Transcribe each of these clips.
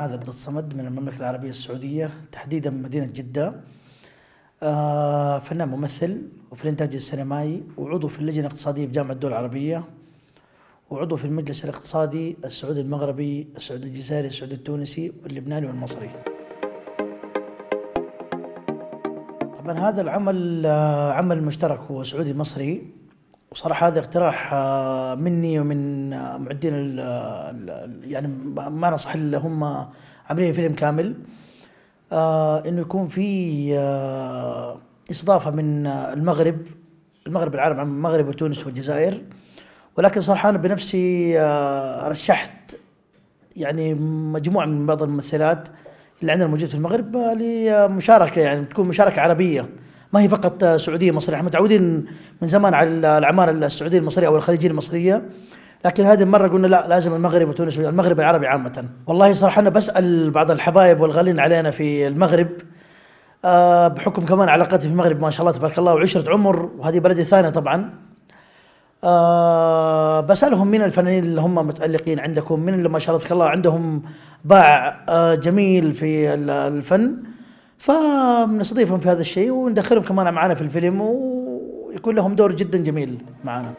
معاذ عبد الصمد من المملكة العربية السعودية تحديدا من مدينة جدة آه، فنان ممثل وفي الإنتاج السينمائي وعضو في اللجنة الاقتصادية بجامعة الدول العربية وعضو في المجلس الاقتصادي السعودي المغربي السعودي الجزائري السعودي التونسي واللبناني والمصري طبعا هذا العمل آه، عمل مشترك هو سعودي مصري وصراحه هذا اقتراح آه، مني ومن آه، معدين الـ آه، يعني ما نصح الا هم عاملين فيلم كامل انه يكون في استضافه من المغرب المغرب العرب عن المغرب وتونس والجزائر ولكن صراحه انا بنفسي رشحت يعني مجموعه من بعض الممثلات اللي عندنا موجود في المغرب لمشاركه يعني تكون مشاركه عربيه ما هي فقط سعوديه مصريه احنا متعودين من زمان على العماره السعوديه المصريه او الخليجيه المصريه لكن هذه المره قلنا لا لازم المغرب وتونس المغرب العربي عامه والله صراحه انا بسال بعض الحبايب والغالين علينا في المغرب آه، بحكم كمان علاقتي في المغرب ما شاء الله تبارك الله وعشره عمر وهذه بلدي ثانيه طبعا أه بسألهم من الفنانين اللي هم متألقين عندكم من اللي ما شاء الله تبارك الله عندهم باع أه جميل في الفن فبنستضيفهم في هذا الشيء وندخلهم كمان معنا في الفيلم ويكون لهم دور جدا جميل معنا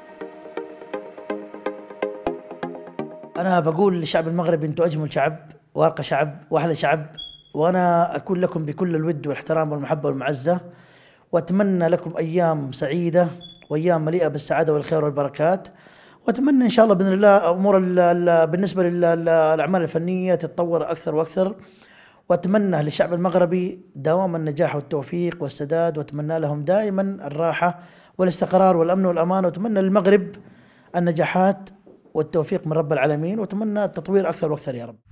انا بقول للشعب المغربي انتم اجمل شعب وارقى شعب واحلى شعب وانا اكون لكم بكل الود والاحترام والمحبه والمعزه واتمنى لكم ايام سعيده وايام مليئه بالسعاده والخير والبركات واتمنى ان شاء الله باذن الله امور بالنسبه للاعمال الفنيه تتطور اكثر واكثر واتمنى للشعب المغربي دوام النجاح والتوفيق والسداد واتمنى لهم دائما الراحه والاستقرار والامن والامان واتمنى للمغرب النجاحات والتوفيق من رب العالمين واتمنى التطوير اكثر واكثر يا رب